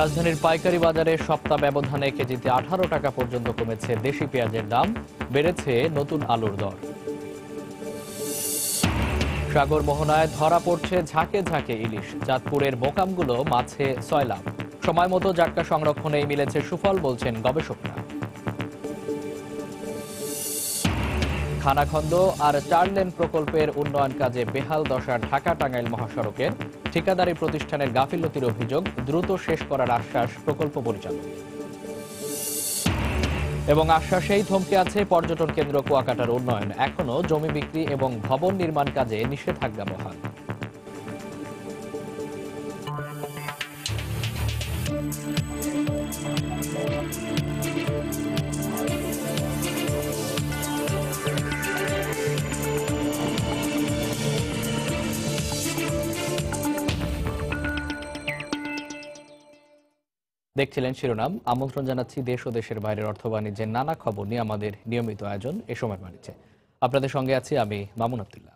রাজধানীর পাইকারি বাজারে সপ্তাহ ব্যবধানে কেজিতে আঠারো টাকা পর্যন্ত কমেছে দেশি পেঁয়াজের দাম বেড়েছে নতুন আলুর দর সাগর মোহনায় ধরা পড়ছে ঝাঁকে ঝাঁকে ইলিশ চাঁদপুরের বোকামগুলো মাছে সয়লাভ সময় মতো জাটকা সংরক্ষণে মিলেছে সুফল বলছেন গবেষকরা খানাখন্দ আর চার লেন প্রকল্পের উন্নয়ন কাজে বেহাল দশা ঢাকা টাঙ্গাইল মহাসড়কের ঠিকাদারি প্রতিষ্ঠানের গাফিলতির অভিযোগ দ্রুত শেষ করার আশ্বাস প্রকল্প পরিচালক এবং আশ্বাসেই থমকে আছে পর্যটন কেন্দ্র কুয়াকাটার উন্নয়ন এখনও জমি বিক্রি এবং ভবন নির্মাণ কাজে নিষেধাজ্ঞা বহাল দেখছিলেন শিরোনাম আমন্ত্রণ জানাচ্ছি দেশ ও দেশের বাইরের অর্থ বাণিজ্যের নানা খবর নিয়ে আমাদের নিয়মিত আয়োজন এ সময় বাণিজ্যে আপনাদের সঙ্গে আছি আমি মামুন আবদুল্লাহ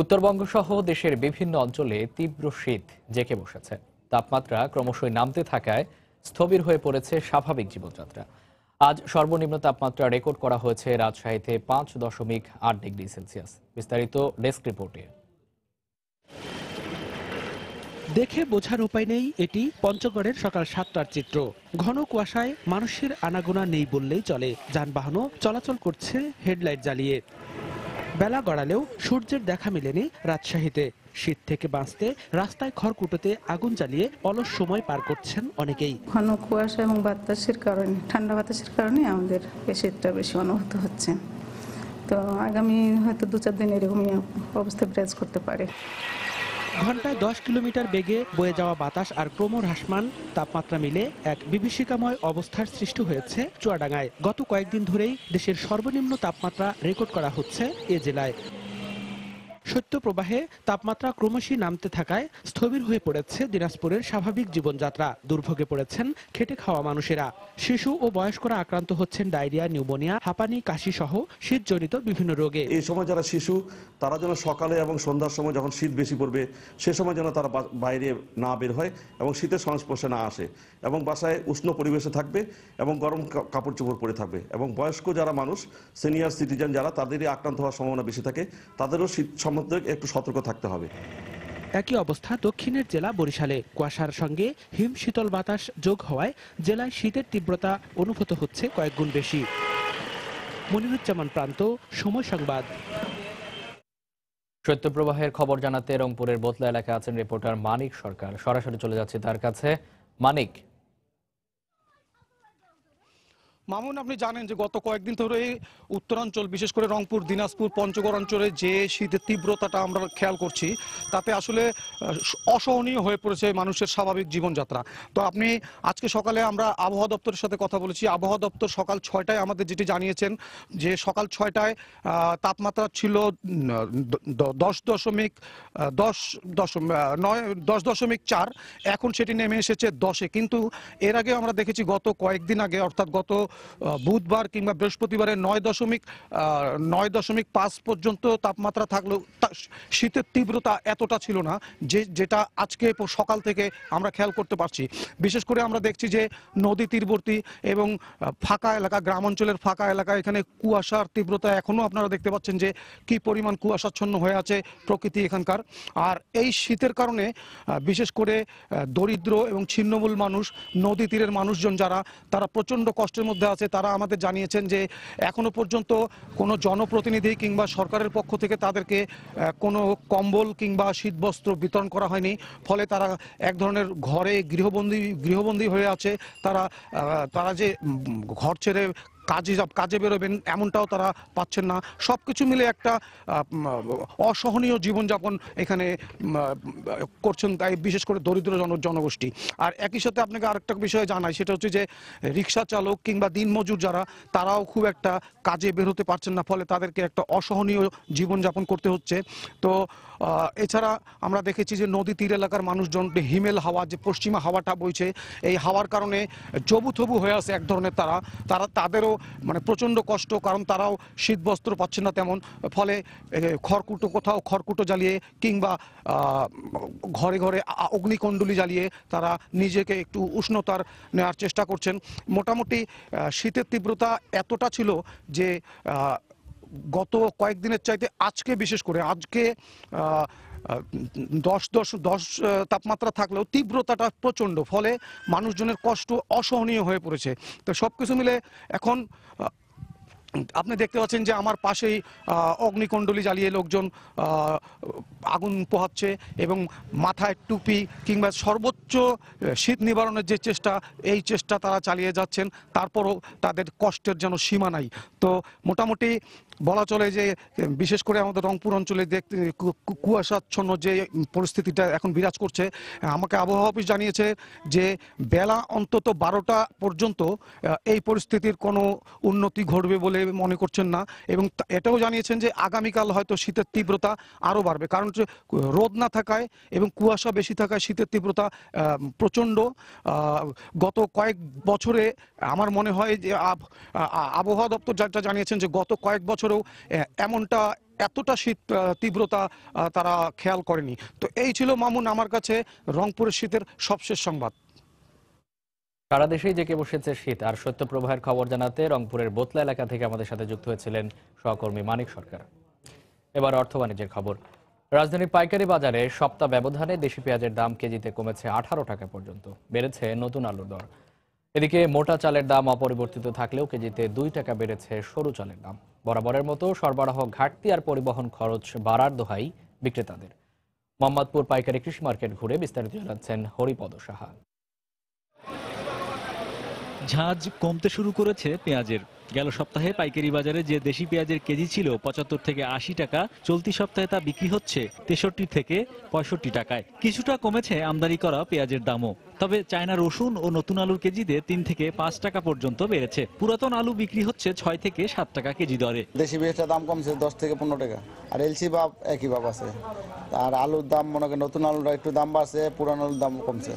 উত্তরবঙ্গ সহ দেশের বিভিন্ন অঞ্চলে তীব্র শীত জেঁকে বসেছে তাপমাত্রা ক্রমশই নামতে থাকায় স্থবির হয়ে পড়েছে স্বাভাবিক জীবনযাত্রা আজ সর্বনিম্ন তাপমাত্রা রেকর্ড করা হয়েছে রাজশাহীতে পাঁচ দশমিক আট ডিগ্রি সেলসিয়াস বিস্তারিত ডেস্ক রিপোর্টে দেখে বোঝার উপায় নেই এটি পঞ্চগড়ের সকাল সাতটার চিত্র ঘন কুয়াশায় মানুষের আনাগোনা নেই বললেই চলে যানবাহনও চলাচল করছে হেডলাইট জ্বালিয়ে বেলা গড়ালেও সূর্যের দেখা মেলেনি রাজশাহীতে শীত থেকে বাঁচতে রাস্তায় খড়কুটোতে আগুন জ্বালিয়ে অলস সময় পার করছেন অনেকেই ঘন কুয়াশা এবং বাতাসের কারণে ঠান্ডা বাতাসের কারণে আমাদের শীতটা বেশি অনুভূত হচ্ছে তো আগামী হয়তো দু চার দিন এরকমই অবস্থা বিরাজ করতে পারে ঘন্টায় দশ কিলোমিটার বেগে বয়ে যাওয়া বাতাস আর ক্রম হ্রাসমান তাপমাত্রা মিলে এক বিভীষিকাময় অবস্থার সৃষ্টি হয়েছে চুয়াডাঙ্গায় গত কয়েকদিন ধরেই দেশের সর্বনিম্ন তাপমাত্রা রেকর্ড করা হচ্ছে এ জেলায় প্রবাহে তাপমাত্রা ক্রমশই নামতে থাকায় স্থবির হয়ে পড়েছে দিনাজপুরের স্বাভাবিক জীবনযাত্রা দুর্ভোগে পড়েছেন খেটে খাওয়া মানুষেরা শিশু ও বয়স্করা আক্রান্ত হচ্ছেন ডায়রিয়া নিউমোনিয়া হাঁপানি কাশি সহ শীতজনিত বিভিন্ন রোগে এই সময় যারা শিশু তারা যেন সকালে এবং সন্ধ্যার সময় যখন শীত বেশি পড়বে সে সময় যেন তারা বাইরে না বের হয় এবং শীতের সংস্পর্শে না আসে এবং বাসায় উষ্ণ পরিবেশে থাকবে এবং গরম কাপড় চোপড় পরে থাকবে এবং বয়স্ক যারা মানুষ সিনিয়র সিটিজেন যারা তাদেরই আক্রান্ত হওয়ার সম্ভাবনা বেশি থাকে তাদেরও শীত মধ্যে একটু সতর্ক থাকতে হবে একই অবস্থা দক্ষিণের জেলা বরিশালে কুয়াশার সঙ্গে হিম শীতল বাতাস যোগ হওয়ায় জেলায় শীতের তীব্রতা অনুভূত হচ্ছে কয়েক গুণ বেশি মনিরুজ্জামান প্রান্ত সময় সংবাদ শৈত্যপ্রবাহের খবর জানাতে রংপুরের বোতলা এলাকায় আছেন রিপোর্টার মানিক সরকার সরাসরি চলে যাচ্ছে তার কাছে মানিক মামুন আপনি জানেন যে গত কয়েকদিন ধরে উত্তরাঞ্চল বিশেষ করে রংপুর দিনাজপুর পঞ্চগড় অঞ্চলে যে শীতের তীব্রতাটা আমরা খেয়াল করছি তাতে আসলে অসহনীয় হয়ে পড়েছে মানুষের স্বাভাবিক জীবনযাত্রা তো আপনি আজকে সকালে আমরা আবহাওয়া দপ্তরের সাথে কথা বলেছি আবহাওয়া দপ্তর সকাল ছয়টায় আমাদের যেটি জানিয়েছেন যে সকাল ছয়টায় তাপমাত্রা ছিল দশ দশমিক দশ দশম নয় দশ দশমিক চার এখন সেটি নেমে এসেছে দশে কিন্তু এর আগে আমরা দেখেছি গত কয়েকদিন আগে অর্থাৎ গত বুধবার কিংবা বৃহস্পতিবারে নয় দশমিক নয় দশমিক পাঁচ পর্যন্ত তাপমাত্রা থাকলেও শীতের তীব্রতা এতটা ছিল না যে যেটা আজকে সকাল থেকে আমরা খেয়াল করতে পারছি বিশেষ করে আমরা দেখছি যে নদী তীরবর্তী এবং ফাঁকা এলাকা গ্রাম অঞ্চলের ফাঁকা এলাকা এখানে কুয়াশার তীব্রতা এখনও আপনারা দেখতে পাচ্ছেন যে কি পরিমাণ কুয়াশাচ্ছন্ন হয়ে আছে প্রকৃতি এখানকার আর এই শীতের কারণে বিশেষ করে দরিদ্র এবং ছিন্নমূল মানুষ নদী তীরের মানুষজন যারা তারা প্রচণ্ড কষ্টের মধ্যে যারা আছে তারা আমাদের জানিয়েছেন যে এখনো পর্যন্ত কোনো জনপ্রতিনিধি কিংবা সরকারের পক্ষ থেকে তাদেরকে কোনো কম্বল কিংবা শীতবস্ত্র বিতরণ করা হয়নি ফলে তারা এক ধরনের ঘরে গৃহবন্দী গৃহবন্দী হয়ে আছে তারা তারা যে ঘর ছেড়ে কাজে কাজে বেরোবেন এমনটাও তারা পাচ্ছেন না সব কিছু মিলে একটা অসহনীয় জীবনযাপন এখানে করছেন তাই বিশেষ করে দরিদ্র জন জনগোষ্ঠী আর একই সাথে আপনাকে আরেকটা বিষয়ে জানাই সেটা হচ্ছে যে রিক্সা চালক কিংবা দিনমজুর যারা তারাও খুব একটা কাজে বেরোতে পারছেন না ফলে তাদেরকে একটা অসহনীয় জীবনযাপন করতে হচ্ছে তো এছাড়া আমরা দেখেছি যে নদী তীর এলাকার মানুষজন হিমেল হাওয়া যে পশ্চিমা হাওয়াটা বইছে এই হাওয়ার কারণে জবুথবু হয়ে আছে এক ধরনের তারা তারা তাদেরও মানে প্রচণ্ড কষ্ট কারণ তারাও শীত বস্ত্র পাচ্ছে না তেমন ফলে খড়কুটো কোথাও খড়কুটো জ্বালিয়ে কিংবা ঘরে ঘরে অগ্নিকণ্ডলি জ্বালিয়ে তারা নিজেকে একটু উষ্ণতার নেওয়ার চেষ্টা করছেন মোটামুটি শীতের তীব্রতা এতটা ছিল যে গত কয়েকদিনের চাইতে আজকে বিশেষ করে আজকে দশ দশ দশ তাপমাত্রা থাকলেও তীব্রতাটা প্রচণ্ড ফলে মানুষজনের কষ্ট অসহনীয় হয়ে পড়েছে তো সব কিছু মিলে এখন আপনি দেখতে পাচ্ছেন যে আমার পাশেই অগ্নিকণ্ডলী জ্বালিয়ে লোকজন আগুন পোহাচ্ছে এবং মাথায় টুপি কিংবা সর্বোচ্চ শীত নিবারণের যে চেষ্টা এই চেষ্টা তারা চালিয়ে যাচ্ছেন তারপরও তাদের কষ্টের যেন সীমা নাই তো মোটামুটি বলা চলে যে বিশেষ করে আমাদের রংপুর অঞ্চলে দেখতে কুয়াশাচ্ছন্ন যে পরিস্থিতিটা এখন বিরাজ করছে আমাকে আবহাওয়া অফিস জানিয়েছে যে বেলা অন্তত বারোটা পর্যন্ত এই পরিস্থিতির কোনো উন্নতি ঘটবে বলে মনে করছেন না এবং এটাও জানিয়েছেন যে আগামীকাল হয়তো শীতের তীব্রতা আরও বাড়বে কারণ রোদ না থাকায় এবং কুয়াশা বেশি থাকায় শীতের তীব্রতা প্রচণ্ড গত কয়েক বছরে আমার মনে হয় যে আবহাওয়া দপ্তর যেটা জানিয়েছেন যে গত কয়েক বছর বছরেও এমনটা এতটা শীত তীব্রতা তারা খেয়াল করেনি তো এই ছিল মামুন আমার কাছে রংপুরের শীতের সবশেষ সংবাদ সারা দেশেই জেঁকে বসেছে শীত আর সত্যপ্রবাহের খবর জানাতে রংপুরের বোতলা এলাকা থেকে আমাদের সাথে যুক্ত হয়েছিলেন সহকর্মী মানিক সরকার এবার অর্থ বাণিজ্যের খবর রাজধানীর পাইকারি বাজারে সপ্তাহ ব্যবধানে দেশি পেঁয়াজের দাম কেজিতে কমেছে আঠারো টাকা পর্যন্ত বেড়েছে নতুন আলুর দর এদিকে মোটা চালের দাম অপরিবর্তিত থাকলেও কেজিতে দুই টাকা বেড়েছে সরু চালের দাম বরাবরের মতো সরবরাহ ঘাটতি আর পরিবহন খরচ বাড়ার দোহাই বিক্রেতাদের মোহাম্মদপুর পাইকারি কৃষি মার্কেট ঘুরে বিস্তারিত জানাচ্ছেন হরিপদ সাহা ঝাঁজ কমতে শুরু করেছে পেঁয়াজের গেল সপ্তাহে পাইকারি বাজারে যে দেশি পেঁয়াজের কেজি ছিল পঁচাত্তর থেকে আশি টাকা চলতি সপ্তাহে তা বিক্রি হচ্ছে তেষট্টি থেকে পঁয়ষট্টি টাকায় কিছুটা কমেছে আমদানি করা পেঁয়াজের দামও তবে চায়না রসুন ও নতুন আলুর কেজিতে তিন থেকে পাঁচ টাকা পর্যন্ত বেড়েছে পুরাতন আলু বিক্রি হচ্ছে ছয় থেকে সাত টাকা কেজি দরে দেশি পেঁয়াজটা দাম কমছে দশ থেকে পনেরো টাকা আর এলসি বাপ একই বাপ আছে আর আলুর দাম মনে করেন নতুন আলুটা একটু দাম বাড়ছে পুরানো আলুর দাম কমছে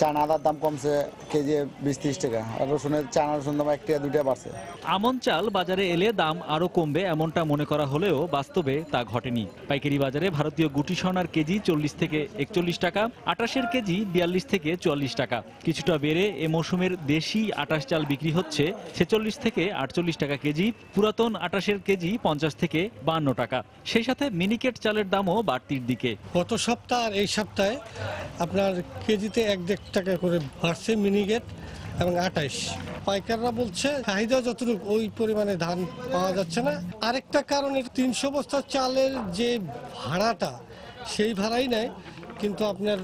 চায়না আদার দাম কমছে কেজি বিশ ত্রিশ টাকা আর রসুনের চায়না রসুন দাম একটা টাকা দুইটা বাড়ছে আমন চাল বাজারে এলে দাম আরও কমবে এমনটা মনে করা হলেও বাস্তবে তা ঘটেনি পাইকারি বাজারে ভারতীয় গুটি সোনার কেজি চল্লিশ থেকে একচল্লিশ টাকা আটাশের কেজি বিয়াল্লিশ থেকে চুয়াল্লিশ টাকা কিছুটা বেড়ে এ মৌসুমের দেশি আটাশ চাল বিক্রি হচ্ছে ছেচল্লিশ থেকে আটচল্লিশ টাকা কেজি পুরাতন আটাশের কেজি পঞ্চাশ থেকে বান্ন টাকা সেই সাথে মিনিকেট চালের দামও বাড়তির দিকে গত সপ্তাহ আর এই সপ্তাহে আপনার কেজিতে এক দেড় টাকা করে বাড়ছে মিনিকেট এবং আঠাইশ পাইকাররা বলছে চাহিদা যতটুকু ওই পরিমাণে ধান পাওয়া যাচ্ছে না আরেকটা কারণে তিনশো বস্তা চালের যে ভাড়াটা সেই ভাড়াই নেয় কিন্তু আপনার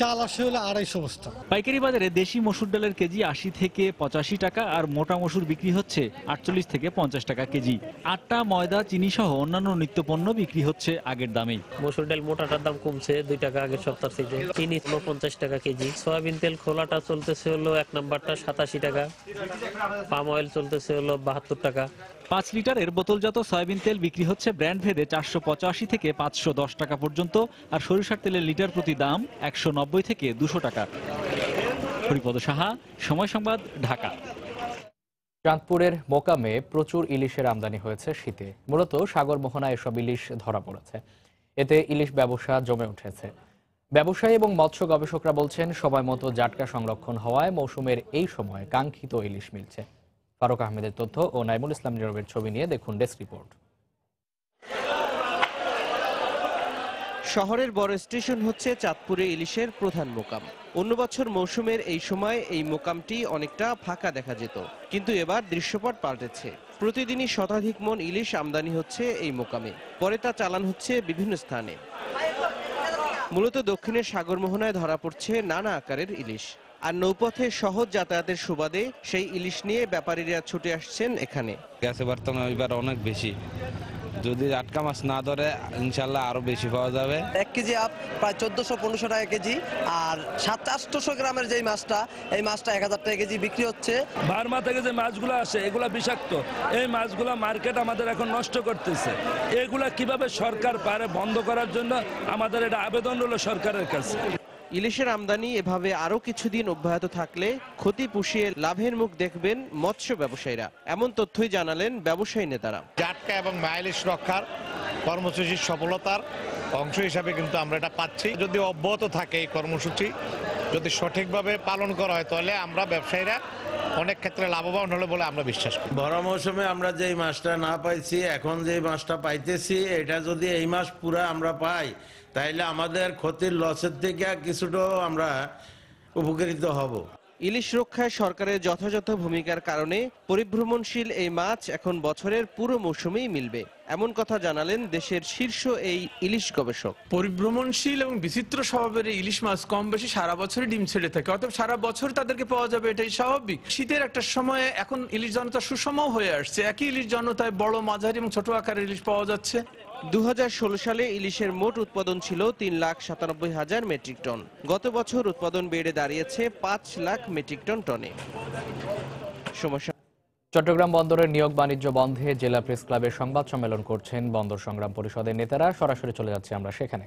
চাল আসে হলে আড়াইশো বস্তা পাইকারি বাজারে দেশি মসুর ডালের কেজি আশি থেকে পঁচাশি টাকা আর মোটা মসুর বিক্রি হচ্ছে আটচল্লিশ থেকে পঞ্চাশ টাকা কেজি আটটা ময়দা চিনি সহ অন্যান্য নিত্যপণ্য বিক্রি হচ্ছে আগের দামেই মসুর ডাল মোটাটার দাম কমছে দুই টাকা আগের সপ্তাহ থেকে চিনি পঞ্চাশ টাকা কেজি সয়াবিন তেল খোলাটা চলতেছে হলো এক নাম্বারটা সাতাশি টাকা পাম অয়েল চলতেছে হলো বাহাত্তর টাকা পাঁচ লিটারের বোতলজাত সয়াবিন তেল বিক্রি হচ্ছে ব্র্যান্ড ভেদে চারশো পঁচাশি থেকে পাঁচশো দশ টাকা পর্যন্ত আর সরিষার তেলের লিটার প্রতি দাম একশো নব্বই থেকে দুশো টাকা হরিপদ সাহা সময় সংবাদ ঢাকা চাঁদপুরের মোকামে প্রচুর ইলিশের আমদানি হয়েছে শীতে মূলত সাগর মোহনা এসব ইলিশ ধরা পড়েছে এতে ইলিশ ব্যবসা জমে উঠেছে ব্যবসায়ী এবং মৎস্য গবেষকরা বলছেন সময় মতো জাটকা সংরক্ষণ হওয়ায় মৌসুমের এই সময় কাঙ্ক্ষিত ইলিশ মিলছে ফারুক আহমেদের তথ্য ও নাইমুল ইসলাম নীরবের ছবি নিয়ে দেখুন ডেস্ক রিপোর্ট শহরের বড় স্টেশন হচ্ছে চাঁদপুরে ইলিশের প্রধান মোকাম অন্য বছর মৌসুমের এই সময় এই মোকামটি অনেকটা ফাঁকা দেখা যেত কিন্তু এবার দৃশ্যপট পাল্টেছে প্রতিদিনই শতাধিক মন ইলিশ আমদানি হচ্ছে এই মোকামে পরে তা চালান হচ্ছে বিভিন্ন স্থানে মূলত দক্ষিণের সাগর মোহনায় ধরা পড়ছে নানা আকারের ইলিশ আর নৌপথে সহজ যাতায়াতের সুবাদে সেই ইলিশ নিয়ে ব্যাপারীরা ছুটে আসছেন এখানে গ্যাসে বর্তমান এবার অনেক বেশি যদি আটকা মাছ না ধরে ইনশাল্লাহ আরো বেশি পাওয়া যাবে এক কেজি আপ প্রায় চোদ্দশো পনেরোশো টাকা কেজি আর সাত আষ্টশো গ্রামের যেই মাছটা এই মাছটা এক হাজার টাকা কেজি বিক্রি হচ্ছে বার্মা থেকে যে মাছগুলো আসে এগুলো বিষাক্ত এই মাছগুলো মার্কেট আমাদের এখন নষ্ট করতেছে এগুলা কিভাবে সরকার পারে বন্ধ করার জন্য আমাদের এটা আবেদন হলো সরকারের কাছে ইলিশের আমদানি এভাবে আরও কিছুদিন অব্যাহত থাকলে ক্ষতি পুষিয়ে লাভের মুখ দেখবেন মৎস্য ব্যবসায়ীরা এমন তথ্যই জানালেন ব্যবসায়ী নেতারা জাটকা এবং মাইলিশ রক্ষার কর্মসূচির সফলতার অংশ হিসাবে কিন্তু আমরা এটা পাচ্ছি যদি অব্যাহত থাকে এই কর্মসূচি যদি সঠিকভাবে পালন করা হয় তাহলে আমরা ব্যবসায়ীরা অনেক ক্ষেত্রে লাভবান হলে বলে আমরা বিশ্বাস করি ভরা মৌসুমে আমরা যেই মাছটা না পাইছি এখন যে মাছটা পাইতেছি এটা যদি এই মাস পুরা আমরা পাই তাইলে আমাদের ক্ষতির লসের থেকে কিছুটাও আমরা উপকৃত হব ইলিশ রক্ষায় সরকারের যথাযথ ভূমিকার কারণে পরিভ্রমণশীল এই মাছ এখন বছরের পুরো মৌসুমেই মিলবে এমন কথা জানালেন দেশের শীর্ষ এই ইলিশ গবেষক পরিভ্রমণশীল এবং বিচিত্র স্বভাবের ইলিশ মাছ কম বেশি সারা বছরই ডিম ছেড়ে থাকে অর্থাৎ সারা বছর তাদেরকে পাওয়া যাবে এটাই স্বাভাবিক শীতের একটা সময়ে এখন ইলিশ জনতা সুষম হয়ে আসছে একই ইলিশ জনতায় বড় মাঝারি এবং ছোট আকারের ইলিশ পাওয়া যাচ্ছে 2016 সালে ইলিশের মোট উৎপাদন ছিল তিন লাখ সাতানব্বই হাজার মেট্রিক টন গত বছর উৎপাদন বেড়ে দাঁড়িয়েছে পাঁচ লাখ মেট্রিক টন টনে সমস্যা চট্টগ্রাম বন্দরের নিয়োগ বাণিজ্য বন্ধে জেলা প্রেস ক্লাবের সংবাদ সম্মেলন করছেন বন্দর সংগ্রাম পরিষদের নেতারা সরাসরি চলে যাচ্ছে আমরা সেখানে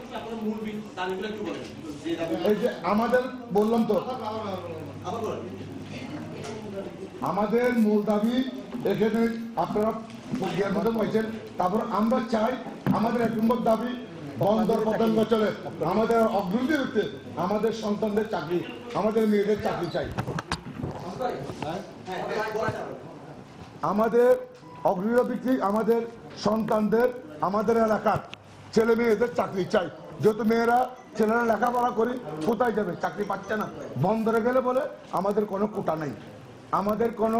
আমাদের বললাম তো আমাদের মূল দাবি এখানে আপনারা প্রক্রিয়ার মধ্যে পাইছেন তারপর আমরা চাই আমাদের এক নম্বর দাবি বন্দর পতঙ্গ চলে আমাদের অগ্রগতি হচ্ছে আমাদের সন্তানদের চাকরি আমাদের মেয়েদের চাকরি চাই হ্যাঁ? হ্যাঁ, আমাদের অগ্রগতি আমাদের সন্তানদের আমাদের এলাকার ছেলে মেয়েদের চাকরি চাই যেহেতু মেয়েরা ছেলেরা লেখাপড়া করে কোথায় যাবে চাকরি পাচ্ছে না বন্ধ হয়ে গেলে বলে আমাদের কোনো কোটা নেই আমাদের কোনো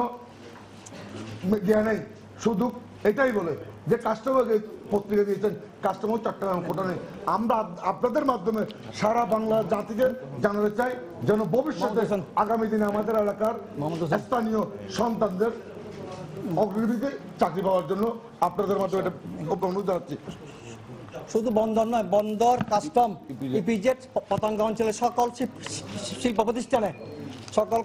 ইয়ে নেই শুধু এটাই বলে যে কাস্টমারকে পত্রিকা দিয়েছেন কাস্টমার চট্টগ্রাম কোটা নেই আমরা আপনাদের মাধ্যমে সারা বাংলা জাতিকে জানাতে চাই যেন ভবিষ্যতে আগামী দিনে আমাদের এলাকার স্থানীয় সন্তানদের অগ্রগতিতে চাকরি পাওয়ার জন্য আপনাদের মাধ্যমে এটা অনুরোধ জানাচ্ছি শুধু বন্দর নয় বন্দর কাস্টম ইপিজেড পতঙ্গা অঞ্চলের সকল শিল্প প্রতিষ্ঠানে সকল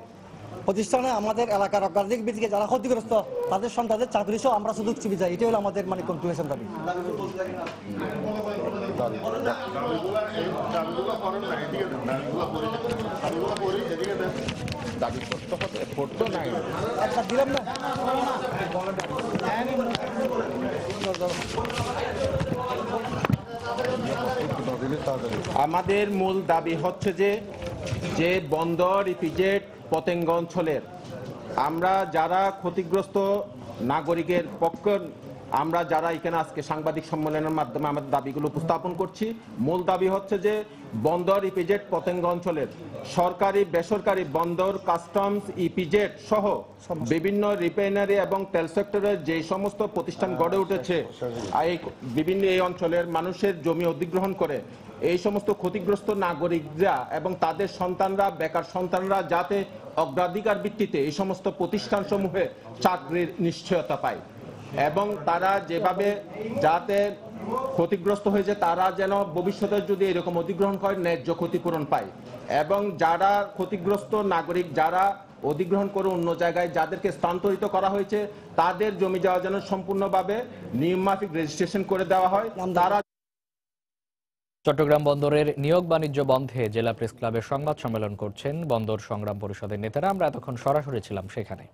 প্রতিষ্ঠানে আমাদের এলাকার অগ্রাধিক বৃদ্ধিকে যারা ক্ষতিগ্রস্ত তাদের সন্তানদের চাকরি সহ আমরা শুধু চিবি যাই এটাই হলো আমাদের মানে কনক্লুশন দাবি দাবি করতে হবে নাই দিলাম না আমাদের মূল দাবি হচ্ছে যে যে বন্দর ইপিজেট পতেঙ্গ অঞ্চলের আমরা যারা ক্ষতিগ্রস্ত নাগরিকের পক্ষ আমরা যারা এখানে আজকে সাংবাদিক সম্মেলনের মাধ্যমে আমাদের দাবিগুলো উপস্থাপন করছি মূল দাবি হচ্ছে যে বন্দর ইপিজেট পতেঙ্গ অঞ্চলের সরকারি বেসরকারি বন্দর কাস্টমস ইপিজেট সহ বিভিন্ন রিফাইনারি এবং তেল সেক্টরের যে সমস্ত প্রতিষ্ঠান হ্যাঁ, গড়ে উঠেছে হ্যাঁ, এই বিভিন্ন এই অঞ্চলের মানুষের জমি অধিগ্রহণ করে এই সমস্ত ক্ষতিগ্রস্ত নাগরিকরা এবং তাদের সন্তানরা বেকার সন্তানরা যাতে অগ্রাধিকার ভিত্তিতে এই সমস্ত প্রতিষ্ঠানসমূহে চাকরির নিশ্চয়তা পায় এবং তারা যেভাবে যাতে ক্ষতিগ্রস্ত হয়েছে তারা যেন ভবিষ্যতে যদি এরকম অধিগ্রহণ করে ন্যায্য ক্ষতিপূরণ পায় এবং যারা ক্ষতিগ্রস্ত নাগরিক যারা অধিগ্রহণ করে অন্য জায়গায় যাদেরকে স্থানান্তরিত করা হয়েছে তাদের জমি যাওয়া যেন সম্পূর্ণভাবে নিয়মমাফিক রেজিস্ট্রেশন করে দেওয়া হয় তারা চট্টগ্রাম বন্দরের নিয়োগ বাণিজ্য বন্ধে জেলা প্রেস ক্লাবের সংবাদ সম্মেলন করছেন বন্দর সংগ্রাম পরিষদের নেতারা আমরা এতক্ষণ সরাসরি ছিলাম সেখানে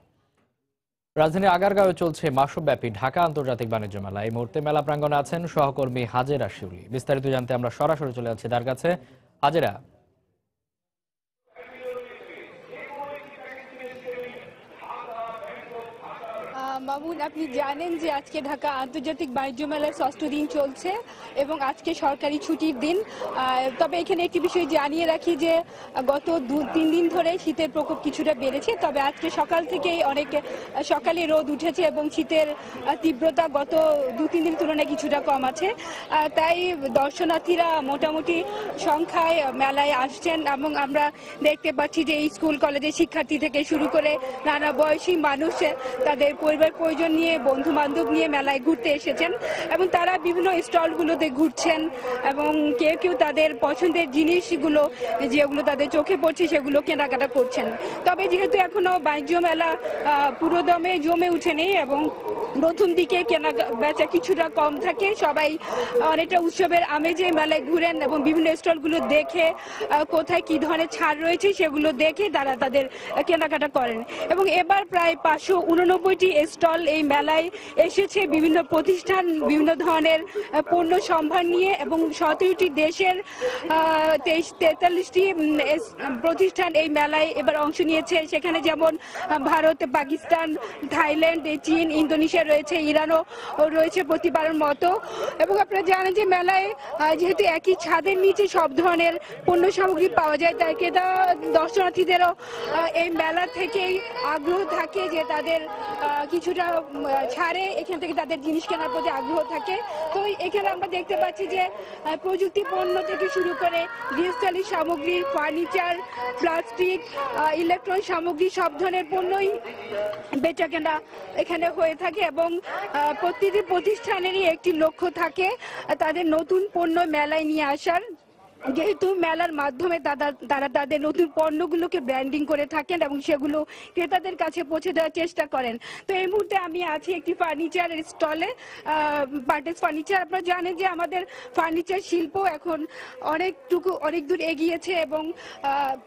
রাজধানীর আগারগাঁওয়ে চলছে মাসব্যাপী ঢাকা আন্তর্জাতিক বাণিজ্য মেলা এই মুহূর্তে মেলা প্রাঙ্গনে আছেন সহকর্মী হাজেরা শিউলি বিস্তারিত জানতে আমরা সরাসরি চলে যাচ্ছি তার কাছে হাজেরা মামুন আপনি জানেন যে আজকে ঢাকা আন্তর্জাতিক বাণিজ্য মেলার ষষ্ঠ দিন চলছে এবং আজকে সরকারি ছুটির দিন তবে এখানে একটি বিষয় জানিয়ে রাখি যে গত দু তিন দিন ধরে শীতের প্রকোপ কিছুটা বেড়েছে তবে আজকে সকাল থেকেই অনেক সকালে রোদ উঠেছে এবং শীতের তীব্রতা গত দু তিন দিন তুলনায় কিছুটা কম আছে তাই দর্শনার্থীরা মোটামুটি সংখ্যায় মেলায় আসছেন এবং আমরা দেখতে পাচ্ছি যে স্কুল কলেজের শিক্ষার্থী থেকে শুরু করে নানা বয়সী মানুষ তাদের পরিবার আরামের প্রয়োজন নিয়ে বন্ধু বান্ধব নিয়ে মেলায় ঘুরতে এসেছেন এবং তারা বিভিন্ন স্টলগুলোতে ঘুরছেন এবং কেউ কেউ তাদের পছন্দের জিনিসগুলো যেগুলো তাদের চোখে পড়ছে সেগুলো কেনাকাটা করছেন তবে যেহেতু এখনো বাণিজ্য মেলা পুরোদমে জমে উঠেনি এবং প্রথম দিকে কেনা বেচা কিছুটা কম থাকে সবাই অনেকটা উৎসবের আমেজে মেলায় ঘুরেন এবং বিভিন্ন স্টলগুলো দেখে কোথায় কি ধরনের ছাড় রয়েছে সেগুলো দেখে তারা তাদের কেনাকাটা করেন এবং এবার প্রায় পাঁচশো উননব্বইটি স্টল এই মেলায় এসেছে বিভিন্ন প্রতিষ্ঠান বিভিন্ন ধরনের পণ্য সম্ভার নিয়ে এবং সতেরোটি দেশের তেইশ তেতাল্লিশটি প্রতিষ্ঠান এই মেলায় এবার অংশ নিয়েছে সেখানে যেমন ভারত পাকিস্তান থাইল্যান্ড চীন ইন্দোনেশিয়া রাশিয়া রয়েছে ইরানও রয়েছে প্রতিবারের মতো এবং আপনারা জানেন যে মেলায় যেহেতু একই ছাদের নিচে সব ধরনের পণ্য সামগ্রী পাওয়া যায় তাই ক্রেতা দর্শনার্থীদেরও এই মেলা থেকেই আগ্রহ থাকে যে তাদের কিছুটা ছাড়ে এখান থেকে তাদের জিনিস কেনার প্রতি আগ্রহ থাকে তো এখানে আমরা দেখতে পাচ্ছি যে প্রযুক্তি পণ্য থেকে শুরু করে গৃহস্থালী সামগ্রী ফার্নিচার প্লাস্টিক ইলেকট্রন সামগ্রী সব ধরনের পণ্যই বেচা কেনা এখানে হয়ে থাকে এবং প্রতিটি প্রতিষ্ঠানেরই একটি লক্ষ্য থাকে তাদের নতুন পণ্য মেলায় নিয়ে আসার যেহেতু মেলার মাধ্যমে তারা তাদের নতুন পণ্যগুলোকে ব্র্যান্ডিং করে থাকেন এবং সেগুলো ক্রেতাদের কাছে পৌঁছে দেওয়ার চেষ্টা করেন তো এই মুহূর্তে আমি আছি একটি ফার্নিচারের স্টলে পার্টেস ফার্নিচার আপনারা জানেন যে আমাদের ফার্নিচার শিল্প এখন অনেকটুকু অনেক দূর এগিয়েছে এবং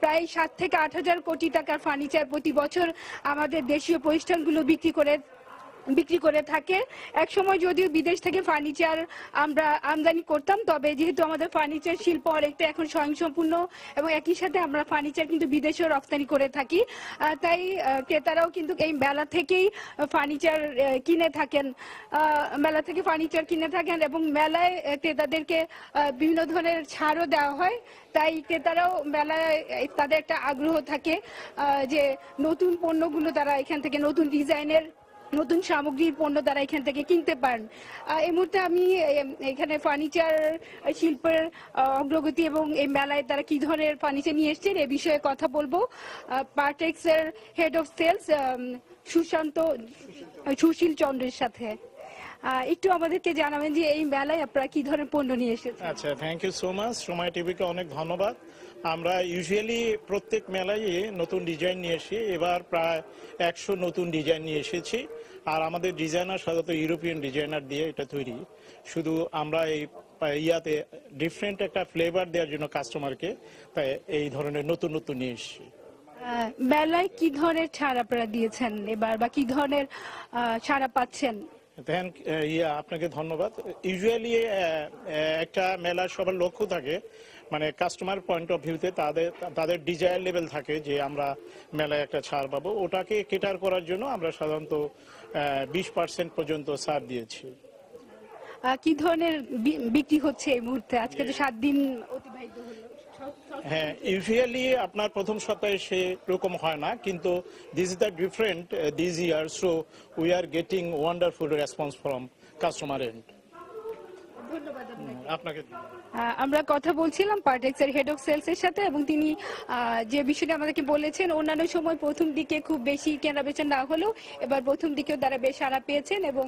প্রায় সাত থেকে আট হাজার কোটি টাকার ফার্নিচার প্রতি বছর আমাদের দেশীয় প্রতিষ্ঠানগুলো বিক্রি করে বিক্রি করে থাকে এক সময় যদিও বিদেশ থেকে ফার্নিচার আমরা আমদানি করতাম তবে যেহেতু আমাদের ফার্নিচার শিল্প অনেকটা এখন স্বয়ংসম্পূর্ণ এবং একই সাথে আমরা ফার্নিচার কিন্তু বিদেশেও রপ্তানি করে থাকি তাই ক্রেতারাও কিন্তু এই মেলা থেকেই ফার্নিচার কিনে থাকেন মেলা থেকে ফার্নিচার কিনে থাকেন এবং মেলায় ক্রেতাদেরকে বিভিন্ন ধরনের ছাড়ও দেওয়া হয় তাই ক্রেতারাও মেলায় তাদের একটা আগ্রহ থাকে যে নতুন পণ্যগুলো তারা এখান থেকে নতুন ডিজাইনের নতুন সামগ্রী পণ্য তারা এখান থেকে কিনতে পারেন এই মুহূর্তে আমি এখানে ফার্নিচার শিল্পের অগ্রগতি এবং এই মেলায় তারা কি ধরনের ফার্নিচার নিয়ে এসছেন এ বিষয়ে কথা বলবো পার্টেক্স এর head of sales Sushanta Sushil চন্দ্রের সাথে একটু আমাদেরকে জানাবেন যে এই মেলায় আপনারা কি ধরনের পণ্য নিয়ে এসেছেন আচ্ছা থ্যাংক ইউ সো মাচ সময় টিভিকে অনেক ধন্যবাদ আমরা ইউজুয়ালি প্রত্যেক মেলায় নতুন ডিজাইন নিয়ে এসে এবার প্রায় একশো নতুন ডিজাইন নিয়ে এসেছি আর আমাদের ডিজাইনার সাধারণত ইউরোপিয়ান ডিজাইনার দিয়ে এটা তৈরি শুধু আমরা এই ইয়াতে ডিফারেন্ট একটা ফ্লেভার দেওয়ার জন্য কাস্টমারকে তাই এই ধরনের নতুন নতুন নিয়ে এসছি মেলায় কি ধরনের ছাড় আপনারা দিয়েছেন এবার বা কি ধরনের ছাড়া পাচ্ছেন দেন ইয়া আপনাকে ধন্যবাদ ইউজুয়ালি একটা মেলার সবার লক্ষ্য থাকে মানে কাস্টমার পয়েন্ট অফ ভিউতে তাদের তাদের ডিজায়ার লেভেল থাকে যে আমরা মেলায় একটা ছাড় পাবো ওটাকে কেটার করার জন্য আমরা সাধারণত বিশ পার্সেন্ট পর্যন্ত ছাড় দিয়েছি কি ধরনের বিক্রি হচ্ছে এই মুহূর্তে আজকে তো সাত দিন অতিবাহিত হ্যাঁ ইউজুয়ালি আপনার প্রথম সপ্তাহে সে রকম হয় না কিন্তু this is the different this year so we are getting wonderful response from customer and ধন্যবাদ আপনাকে আমরা কথা বলছিলাম পার্টেক্সের হেড অফ সেলস এর সাথে এবং তিনি যে বিষয়টি আমাদেরকে বলেছেন অন্যান্য সময় প্রথম দিকে খুব বেশি কেনাবেচা না হলেও এবার প্রথম দিকেও তারা বেশ সারা পেয়েছেন এবং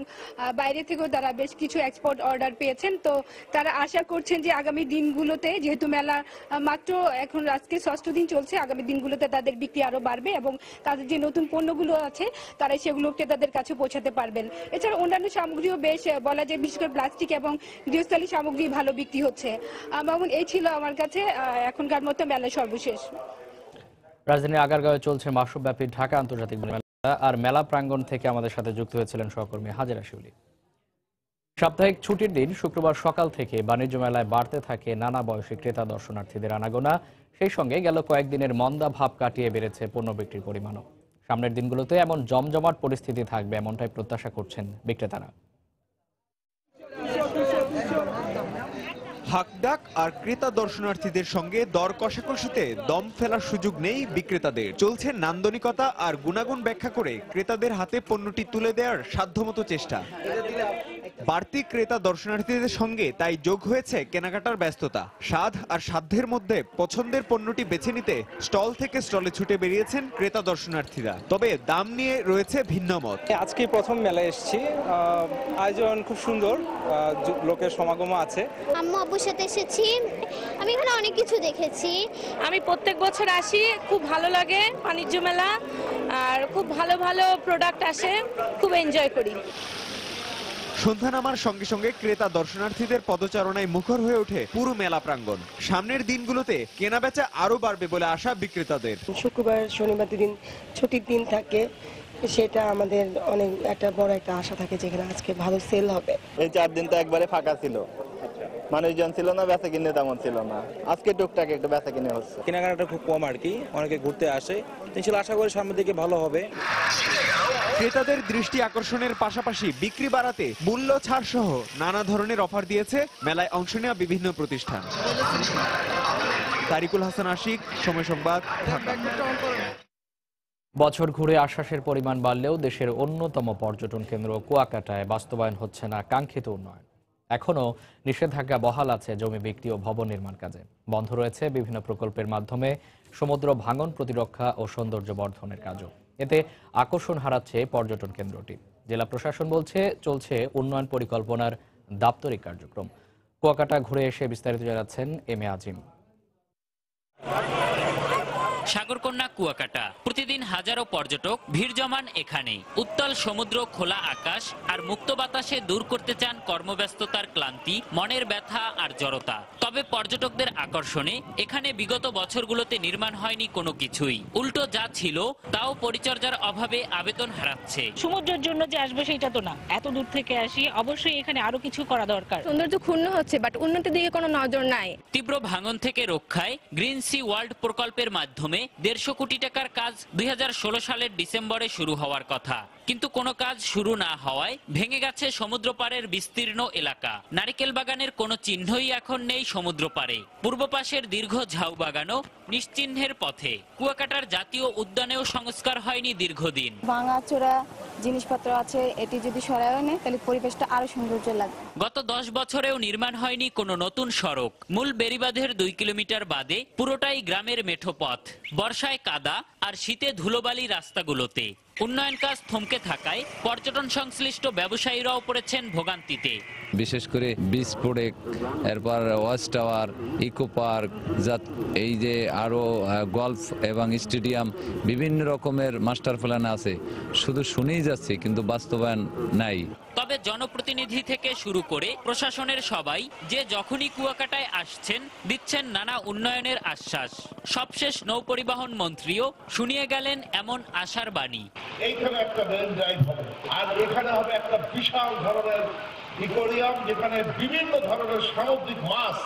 বাইরে থেকেও তারা বেশ কিছু এক্সপোর্ট অর্ডার পেয়েছেন তো তারা আশা করছেন যে আগামী দিনগুলোতে যেহেতু মেলা মাত্র এখন আজকে ষষ্ঠ দিন চলছে আগামী দিনগুলোতে তাদের বিক্রি আরো বাড়বে এবং তাদের যে নতুন পণ্যগুলো আছে তারা সেগুলো ক্রেতাদের কাছে পৌঁছাতে পারবেন এছাড়া অন্যান্য সামগ্রীও বেশ বলা যায় বিশেষ করে প্লাস্টিক এবং গৃহস্থালী সামগ্রী ভালো বিক্রি হচ্ছে মামুন এই ছিল আমার কাছে এখনকার মতো মেলা সর্বশেষ আগারগাঁওয়ে চলছে মাসব্যাপী ঢাকা আন্তর্জাতিক মেলা আর মেলা প্রাঙ্গণ থেকে আমাদের সাথে যুক্ত হয়েছিলেন সহকর্মী শিউলি সাপ্তাহিক ছুটির দিন শুক্রবার সকাল থেকে বাণিজ্য মেলায় বাড়তে থাকে নানা বয়সী ক্রেতা দর্শনার্থীদের আনাগোনা সেই সঙ্গে গেল কয়েকদিনের মন্দা ভাব কাটিয়ে বেড়েছে পণ্য বিক্রির পরিমাণও সামনের দিনগুলোতে এমন জমজমাট পরিস্থিতি থাকবে এমনটাই প্রত্যাশা করছেন বিক্রেতারা হাকডাক আর ক্রেতা দর্শনার্থীদের সঙ্গে দর কষাকষিতে দম ফেলার সুযোগ নেই বিক্রেতাদের চলছে নান্দনিকতা আর গুণাগুণ ব্যাখ্যা করে ক্রেতাদের হাতে পণ্যটি তুলে দেওয়ার সাধ্যমতো চেষ্টা বাড়তি ক্রেতা দর্শনার্থীদের সঙ্গে তাই যোগ হয়েছে কেনাকাটার ব্যস্ততা স্বাদ আর সাধ্যের মধ্যে পছন্দের পণ্যটি বেছে নিতে স্টল থেকে স্টলে ছুটে বেরিয়েছেন ক্রেতা দর্শনার্থীরা তবে দাম নিয়ে রয়েছে ভিন্ন মত আজকে প্রথম মেলায় এসেছি আয়োজন খুব সুন্দর লোকের সমাগম আছে আম্মু আব্বুর সাথে এসেছি আমি এখানে অনেক কিছু দেখেছি আমি প্রত্যেক বছর আসি খুব ভালো লাগে বাণিজ্য মেলা আর খুব ভালো ভালো প্রোডাক্ট আসে খুব এনজয় করি সন্ধ্যা নামার সঙ্গে সঙ্গে ক্রেতা দর্শনার্থীদের পদচারণায় মুখর হয়ে ওঠে পুরো মেলা প্রাঙ্গণ সামনের দিনগুলোতে কেনাবেচা আরো বাড়বে বলে আশা বিক্রেতাদের শুক্রবার শনিবার দিন ছুটির দিন থাকে সেটা আমাদের অনেক একটা বড় একটা আশা থাকে যেখানে আজকে ভালো সেল হবে এই চার দিন তো একবারে ফাঁকা ছিল মানুষজন ছিল না ব্যথা কিনে তেমন ছিল না আজকে টুকটাক একটু ব্যথা কিনে হচ্ছে কেনাকাটা খুব কম আর কি অনেকে ঘুরতে আসে আশা করি সামনের দিকে ভালো হবে ক্রেতাদের দৃষ্টি আকর্ষণের পাশাপাশি বিক্রি বাড়াতে মূল্য ছাড় সহ নানা ধরনের অফার দিয়েছে মেলায় অংশ নেওয়া বিভিন্ন প্রতিষ্ঠান তারিকুল হাসান আশিক সময় সংবাদ বছর ঘুরে আশ্বাসের পরিমাণ বাড়লেও দেশের অন্যতম পর্যটন কেন্দ্র কুয়াকাটায় বাস্তবায়ন হচ্ছে না কাঙ্ক্ষিত উন্নয়ন এখনও নিষেধাজ্ঞা বহাল আছে জমি বিক্রি ও ভবন নির্মাণ কাজে বন্ধ রয়েছে বিভিন্ন প্রকল্পের মাধ্যমে সমুদ্র ভাঙন প্রতিরক্ষা ও সৌন্দর্য বর্ধনের কাজও এতে আকর্ষণ হারাচ্ছে পর্যটন কেন্দ্রটি জেলা প্রশাসন বলছে চলছে উন্নয়ন পরিকল্পনার দাপ্তরিক কার্যক্রম কুয়াকাটা ঘুরে এসে বিস্তারিত জানাচ্ছেন এম এ আজিম সাগরকন্যা কুয়াকাটা প্রতিদিন হাজারো পর্যটক ভিড় জমান এখানে উত্তাল সমুদ্র খোলা আকাশ আর মুক্ত বাতাসে দূর করতে চান কর্মব্যস্ততার ক্লান্তি মনের ব্যথা আর জড়তা তবে পর্যটকদের আকর্ষণে এখানে বিগত বছরগুলোতে নির্মাণ হয়নি কোনো কিছুই উল্টো যা ছিল তাও পরিচর্যার অভাবে আবেদন হারাচ্ছে সমুদ্রের জন্য যে আসবে সেটা তো না এত দূর থেকে আসি অবশ্যই এখানে আরো কিছু করা দরকার সৌন্দর্য ক্ষুণ্ণ হচ্ছে বাট উন্নতির দিকে কোনো নজর নাই তীব্র ভাঙন থেকে রক্ষায় গ্রিন সি ওয়ার্ল্ড প্রকল্পের মাধ্যমে মাধ্যমে দেড়শো কোটি টাকার কাজ দুই সালের ডিসেম্বরে শুরু হওয়ার কথা কিন্তু কোনো কাজ শুরু না হওয়ায় ভেঙে গেছে সমুদ্র পাড়ের বিস্তীর্ণ এলাকা নারিকেল বাগানের কোনো চিহ্নই এখন নেই সমুদ্র পাড়ে পূর্ব পাশের দীর্ঘ ঝাউ বাগানও নিশ্চিহ্নের পথে কুয়াকাটার জাতীয় উদ্যানেও সংস্কার হয়নি দীর্ঘদিন ভাঙাচোরা জিনিসপত্র আছে এটি যদি সরায় নেয় তাহলে পরিবেশটা আরো সৌন্দর্য লাগে গত দশ বছরেও নির্মাণ হয়নি কোনো নতুন সড়ক মূল বেরিবাঁধের দুই কিলোমিটার বাদে পুরোটাই গ্রামের মেঠো পথ বর্ষায় কাদা আর শীতে ধুলোবালি রাস্তাগুলোতে উন্নয়ন কাজ থমকে থাকায় পর্যটন সংশ্লিষ্ট ব্যবসায়ীরাও পড়েছেন ভোগান্তিতে বিশেষ করে বিচ প্রোডেক্ট এরপর ওয়াচ টাওয়ার ইকো পার্ক যা এই যে আরও গল্ফ এবং স্টেডিয়াম বিভিন্ন রকমের মাস্টার প্ল্যান আছে শুধু শুনেই যাচ্ছে কিন্তু বাস্তবায়ন নাই তবে জনপ্রতিনিধি থেকে শুরু করে প্রশাসনের সবাই যে যখনই কুয়াকাটায় আসছেন দিচ্ছেন নানা উন্নয়নের আশ্বাস সবশেষ নৌ পরিবহন মন্ত্রীও শুনিয়ে গেলেন এমন আশার বাণী এইখানে একটা রেল ড্রাইভ হবে আর এখানে হবে একটা বিশাল ধরনের ইকোরিয়াম যেখানে বিভিন্ন ধরনের সামুদ্রিক মাছ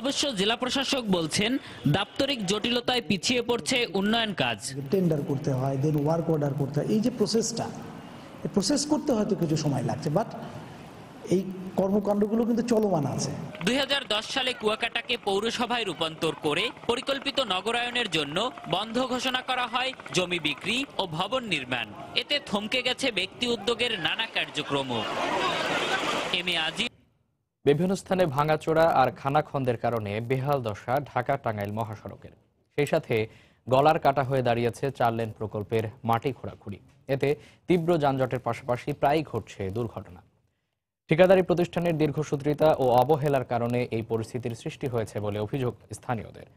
অবশ্য জেলা প্রশাসক বলছেন দাপ্তরিক জটিলতায় পিছিয়ে পড়ছে উন্নয়ন কাজ টেন্ডার করতে হয় দেন ওয়ার্ক অর্ডার করতে হয় এই যে প্রসেসটা প্রসেস করতে হয়তো কিছু সময় লাগছে বাট এই কর্মকাণ্ডগুলো কিন্তু চলমান আছে দুই সালে কুয়াকাটাকে পৌরসভায় রূপান্তর করে পরিকল্পিত নগরায়নের জন্য বন্ধ ঘোষণা করা হয় জমি বিক্রি ও ভবন নির্মাণ এতে থমকে গেছে ব্যক্তি উদ্যোগের নানা কার্যক্রমও বিভিন্ন স্থানে ভাঙাচোরা আর খানাখন্দের কারণে বেহাল দশা ঢাকা টাঙ্গাইল মহাসড়কের সেই সাথে গলার কাটা হয়ে দাঁড়িয়েছে চার লেন প্রকল্পের মাটি খোঁড়াখুড়ি এতে তীব্র যানজটের পাশাপাশি প্রায় ঘটছে দুর্ঘটনা ঠিকাদারি প্রতিষ্ঠানের দীর্ঘসূত্রিতা ও অবহেলার কারণে এই পরিস্থিতির সৃষ্টি হয়েছে বলে অভিযোগ স্থানীয়দের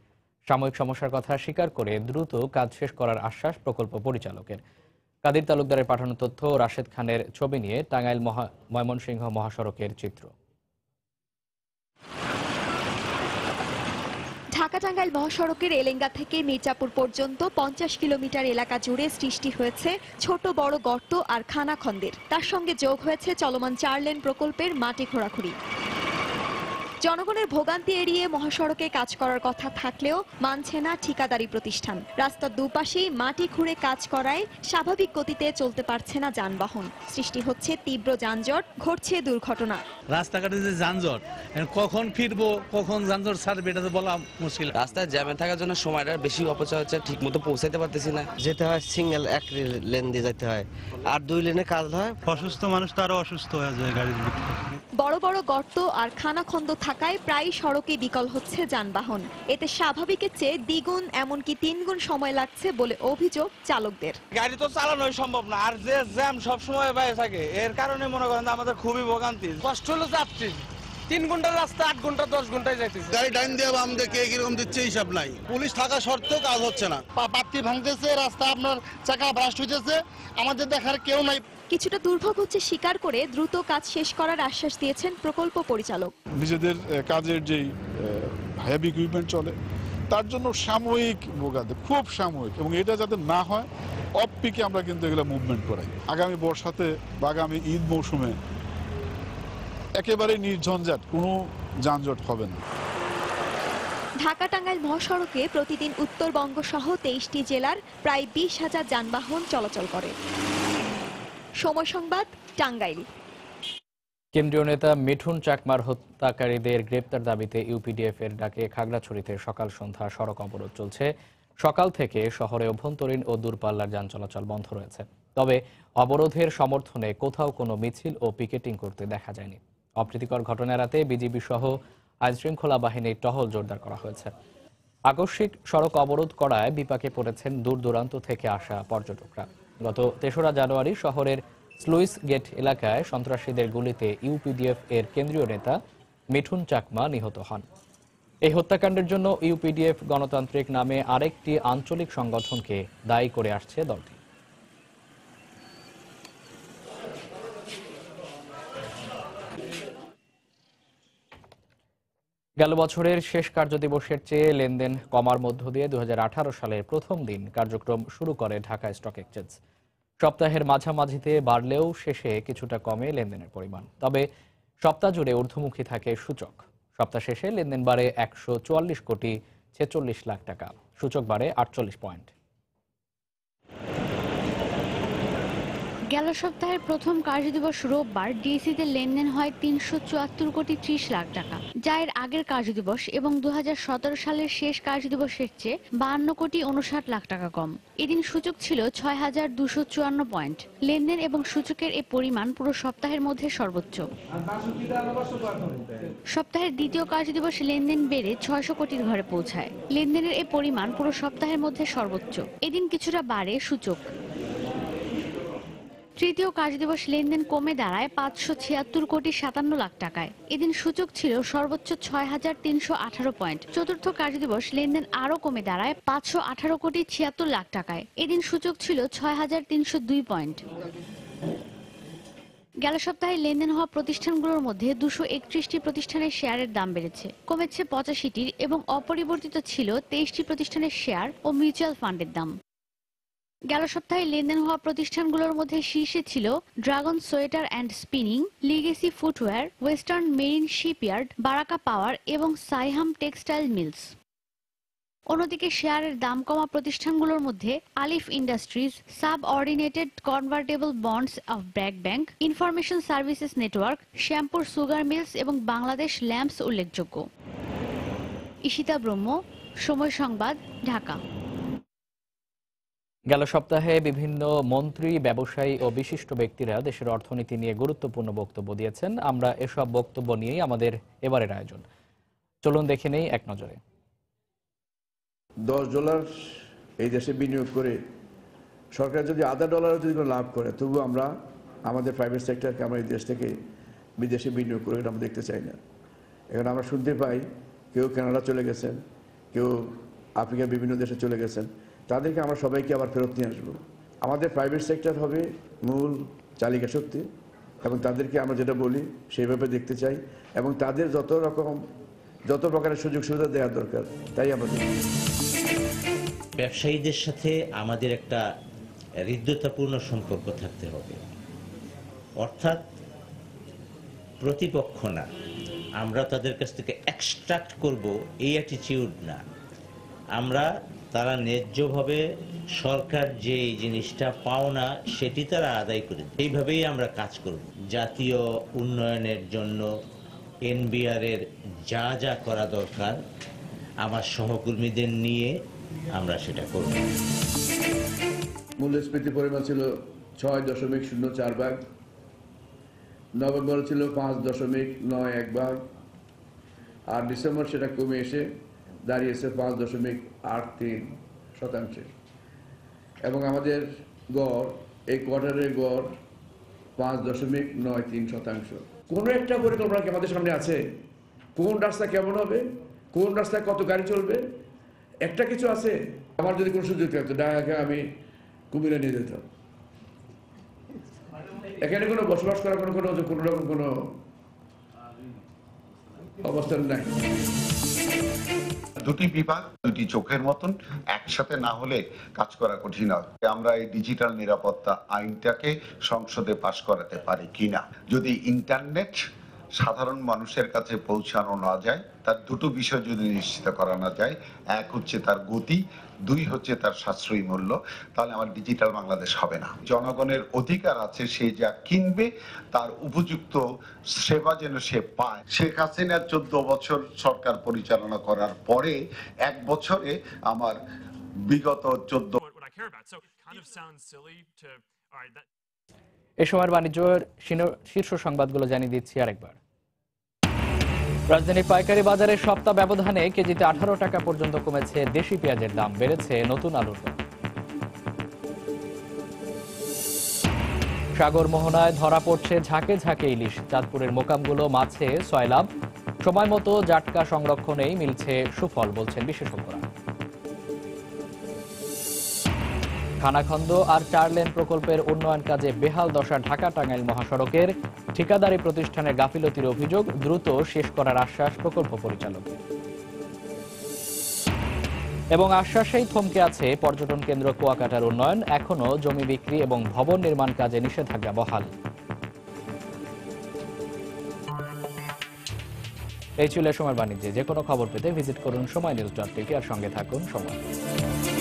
সাময়িক সমস্যার কথা স্বীকার করে দ্রুত কাজ শেষ করার আশ্বাস প্রকল্প পরিচালকের কাদির তালুকদারের পাঠানো তথ্য রাশেদ খানের ছবি নিয়ে টাঙ্গাইল মহা ময়মনসিংহ মহাসড়কের চিত্র ঢাকা টাঙ্গাইল মহাসড়কের এলেঙ্গা থেকে মির্জাপুর পর্যন্ত পঞ্চাশ কিলোমিটার এলাকা জুড়ে সৃষ্টি হয়েছে ছোট বড় গর্ত আর খানাখন্দের তার সঙ্গে যোগ হয়েছে চলমান চার লেন প্রকল্পের মাটি খোঁড়াখুড়ি জনগণের ভোগান্তি এড়িয়ে মহাসড়কে কাজ করার কথা থাকলেও মানছে না ঠিকাদারি প্রতিষ্ঠান রাস্তার দুপাশেই মাটি খুঁড়ে কাজ করায় স্বাভাবিক গতিতে চলতে পারছে না যানবাহন সৃষ্টি হচ্ছে তীব্র যানজট ঘটছে দুর্ঘটনা রাস্তাঘাটে যে যানজট কখন ফিরবো কখন যানজট ছাড়বে এটা তো বলা মুশকিল রাস্তায় জ্যামে থাকার জন্য সময়টা বেশি অপচয় হচ্ছে ঠিক মতো পৌঁছাতে পারতেছি না যেতে হয় সিঙ্গেল এক লেন দিয়ে যেতে হয় আর দুই লেনে কাজ হয় অসুস্থ মানুষ তো আরো অসুস্থ হয়ে যায় গাড়ির বড় বড় গর্ত আর খানাখন্দ থাকে থাকায় প্রায় সড়কে বিকল হচ্ছে যানবাহন এতে স্বাভাবিকের চেয়ে দ্বিগুণ এমনকি তিনগুণ সময় লাগছে বলে অভিযোগ চালকদের গাড়ি তো চালানোই সম্ভব না আর যে জ্যাম সবসময় বাইরে থাকে এর কারণে মনে করেন আমাদের খুবই ভোগান্তি কষ্ট হলো যাত্রী তিন ঘন্টার রাস্তা আট ঘন্টা দশ ঘন্টায় যাইতেছে গাড়ি টাইম দিয়ে বাম দিয়ে কে কিরকম দিচ্ছে হিসাব নাই পুলিশ থাকা সত্ত্বেও কাজ হচ্ছে না পাত্তি ভাঙতেছে রাস্তা আপনার চাকা ব্রাস্ট হইতেছে আমাদের দেখার কেউ নাই কিছুটা দুর্ভোগ হচ্ছে স্বীকার করে দ্রুত কাজ শেষ করার আশ্বাস দিয়েছেন প্রকল্প পরিচালক নিজেদের কাজের যেই হেভি ইকুইপমেন্ট চলে তার জন্য সাময়িক ভোগাতে খুব সাময়িক এবং এটা যাতে না হয় অফ পিকে আমরা কিন্তু এগুলো মুভমেন্ট করাই আগামী বর্ষাতে বা আগামী ঈদ মৌসুমে একেবারে নির্ঝঞ্ঝাট কোনো যানজট হবে না ঢাকা টাঙ্গাইল মহাসড়কে প্রতিদিন উত্তরবঙ্গ সহ তেইশটি জেলার প্রায় বিশ হাজার যানবাহন চলাচল করে সময় সংবাদ টাঙ্গাইল কেন্দ্রীয় নেতা মিঠুন চাকমার হত্যাকারীদের গ্রেপ্তার দাবিতে ইউপিডিএফ এর ডাকে খাগড়াছড়িতে সকাল সন্ধ্যা সড়ক অবরোধ চলছে সকাল থেকে শহরে অভ্যন্তরীণ ও দূরপাল্লার যান চলাচল বন্ধ রয়েছে তবে অবরোধের সমর্থনে কোথাও কোনো মিছিল ও পিকেটিং করতে দেখা যায়নি অপ্রীতিকর ঘটনা এড়াতে বিজিবি সহ আইনশৃঙ্খলা বাহিনীর টহল জোরদার করা হয়েছে আকস্মিক সড়ক অবরোধ করায় বিপাকে পড়েছেন দূর দূরান্ত থেকে আসা পর্যটকরা গত তেসরা জানুয়ারি শহরের স্লুইস গেট এলাকায় সন্ত্রাসীদের গুলিতে ইউপিডিএফ এর কেন্দ্রীয় নেতা মিঠুন চাকমা নিহত হন এই হত্যাকাণ্ডের জন্য ইউপিডিএফ গণতান্ত্রিক নামে আরেকটি আঞ্চলিক সংগঠনকে দায়ী করে আসছে দলটি গেল বছরের শেষ কার্যদিবসের চেয়ে লেনদেন কমার মধ্য দিয়ে দু সালের প্রথম দিন কার্যক্রম শুরু করে ঢাকা স্টক এক্সচেঞ্জ সপ্তাহের মাঝামাঝিতে বাড়লেও শেষে কিছুটা কমে লেনদেনের পরিমাণ তবে সপ্তাহ জুড়ে ঊর্ধ্বমুখী থাকে সূচক সপ্তাহ শেষে লেনদেন বাড়ে একশো কোটি ছেচল্লিশ লাখ টাকা সূচক বাড়ে আটচল্লিশ পয়েন্ট গেল সপ্তাহের প্রথম কার্যদিবস রোববার ডিএসিতে লেনদেন হয় তিনশো চুয়াত্তর কোটি ত্রিশ লাখ টাকা যা এর আগের কার্যদিবস এবং দু সালের শেষ কার্যদিবসের চেয়ে বাহান্ন কোটি উনষাট লাখ টাকা কম এদিন সূচক ছিল ছয় হাজার দুশো চুয়ান্ন পয়েন্ট লেনদেন এবং সূচকের এ পরিমাণ পুরো সপ্তাহের মধ্যে সর্বোচ্চ সপ্তাহের দ্বিতীয় কার্যদিবস লেনদেন বেড়ে ছয়শো কোটির ঘরে পৌঁছায় লেনদেনের এ পরিমাণ পুরো সপ্তাহের মধ্যে সর্বোচ্চ এদিন কিছুটা বাড়ে সূচক তৃতীয় কাজ দিবস লেনদেন কমে দাঁড়ায় পাঁচশো ছিয়াত্তর কোটি সাতান্ন লাখ টাকায় এদিন সূচক ছিল সর্বোচ্চ ছয় হাজার তিনশো আঠারো পয়েন্ট চতুর্থ কাজ দিবস লেনদেন আরও কমে দাঁড়ায় পাঁচশো আঠারো কোটি ছিয়াত্তর লাখ টাকায় এদিন সূচক ছিল ছয় হাজার তিনশো দুই পয়েন্ট গেল সপ্তাহে লেনদেন হওয়া প্রতিষ্ঠানগুলোর মধ্যে দুশো একত্রিশটি প্রতিষ্ঠানের শেয়ারের দাম বেড়েছে কমেছে পঁচাশিটির এবং অপরিবর্তিত ছিল তেইশটি প্রতিষ্ঠানের শেয়ার ও মিউচুয়াল ফান্ডের দাম গেল সপ্তাহে লেনদেন হওয়া প্রতিষ্ঠানগুলোর মধ্যে শীর্ষে ছিল Dragon Sweater and Spinning Legacy Footwear Western Marine Shipyard Baraka power এবং সাইহাম টেক্সটাইল মিলস অন্যদিকে শেয়ারের দাম কমা প্রতিষ্ঠানগুলোর মধ্যে Alif industries subordinated convertible bonds of BRAC bank information services network Shyampur sugar mills এবং বাংলাদেশ ল্যাম্পস উল্লেখযোগ্য ইশিতা ব্রহ্ম সময় সংবাদ ঢাকা গেল সপ্তাহে বিভিন্ন মন্ত্রী ব্যবসায়ী ও বিশিষ্ট ব্যক্তিরা দেশের অর্থনীতি নিয়ে গুরুত্বপূর্ণ বক্তব্য দিয়েছেন আমরা এসব বক্তব্য নিয়েই আমাদের এবারের আয়োজন চলুন দেখে নেই এক নজরে দশ ডলার এই দেশে বিনিয়োগ করে সরকার যদি আধা ডলার যদি লাভ করে তবু আমরা আমাদের প্রাইভেট সেক্টরকে আমরা এই দেশ থেকে বিদেশে বিনিয়োগ করে আমরা দেখতে চাই না এখন আমরা শুনতে পাই কেউ কানাডা চলে গেছেন কেউ আফ্রিকার বিভিন্ন দেশে চলে গেছেন তাদেরকে আমরা সবাইকে আবার ফেরত নিয়ে আসবো আমাদের প্রাইভেট সেক্টর হবে মূল চালিকা শক্তি এবং তাদেরকে আমরা যেটা বলি সেইভাবে দেখতে চাই এবং তাদের যত রকম যত প্রকারের সুযোগ সুবিধা দেওয়া দরকার তাই আমাদের ব্যবসায়ীদের সাথে আমাদের একটা হৃদ্যতাপূর্ণ সম্পর্ক থাকতে হবে অর্থাৎ প্রতিপক্ষ না আমরা তাদের কাছ থেকে এক্সট্রাক্ট করব এই অ্যাটিচিউড না আমরা তারা ন্যায্যভাবে সরকার যে জিনিসটা পাওনা সেটি তারা আদায় করে এইভাবেই আমরা কাজ করব জাতীয় উন্নয়নের জন্য এনবিআরের যা যা করা দরকার আমার সহকর্মীদের নিয়ে আমরা সেটা করব মূল্যস্ফীতি পরিমাণ ছিল ছয় দশমিক শূন্য চার ভাগ নভেম্বর ছিল পাঁচ দশমিক নয় এক ভাগ আর ডিসেম্বর সেটা কমে এসে দাঁড়িয়েছে পাঁচ দশমিক আট তিন শতাংশে এবং আমাদের গড় এই কোয়ার্টারের গড় পাঁচ দশমিক নয় তিন শতাংশ কোনো একটা পরিকল্পনা কি আমাদের সামনে আছে কোন রাস্তা কেমন হবে কোন রাস্তায় কত গাড়ি চলবে একটা কিছু আছে আমার যদি কোনো সুযোগ থাকতো ঢাকাকে আমি কুমিরে নিয়ে যেতাম এখানে কোনো বসবাস করার কোনো কোনো কোনো রকম কোনো অবস্থান নাই দুটি বিভাগ দুটি চোখের মতন একসাথে না হলে কাজ করা কঠিন হয় আমরা এই ডিজিটাল নিরাপত্তা আইনটাকে সংসদে পাশ করাতে পারি কিনা যদি ইন্টারনেট সাধারণ মানুষের কাছে পৌঁছানো না যায় তার দুটো বিষয় যদি নিশ্চিত করা না যায় এক হচ্ছে তার গতি দুই হচ্ছে তার সাশ্রয়ী মূল্য তাহলে আমার ডিজিটাল বাংলাদেশ হবে না জনগণের অধিকার আছে সে যা কিনবে তার উপযুক্ত সেবা যেন সে পায় শেখ হাসিনার চোদ্দ বছর সরকার পরিচালনা করার পরে এক বছরে আমার বিগত চোদ্দ এ সময়ের বাণিজ্যের শীর্ষ সংবাদগুলো জানিয়ে দিচ্ছি আরেকবার রাজধানীর পাইকারি বাজারে সপ্তাহ ব্যবধানে কেজিতে আঠারো টাকা পর্যন্ত কমেছে দেশি পেঁয়াজের দাম বেড়েছে নতুন আলুর দাম সাগর মোহনায় ধরা পড়ছে ঝাঁকে ঝাঁকে ইলিশ চাঁদপুরের মোকামগুলো মাছে সয়লাভ সময় মতো জাটকা সংরক্ষণেই মিলছে সুফল বলছেন বিশেষজ্ঞ খানাখন্দ আর চার লেন প্রকল্পের উন্নয়ন কাজে বেহাল দশা ঢাকা টাঙ্গাইল মহাসড়কের ঠিকাদারি প্রতিষ্ঠানের গাফিলতির অভিযোগ দ্রুত শেষ করার আশ্বাস প্রকল্প পরিচালক এবং আশ্বাসেই থমকে আছে পর্যটন কেন্দ্র কুয়াকাটার উন্নয়ন এখনও জমি বিক্রি এবং ভবন নির্মাণ কাজে নিষেধাজ্ঞা বহাল এই ছিল সময় বাণিজ্যে যে কোনো খবর পেতে ভিজিট করুন সময় নিউজ ডট টিভি আর সঙ্গে থাকুন সময়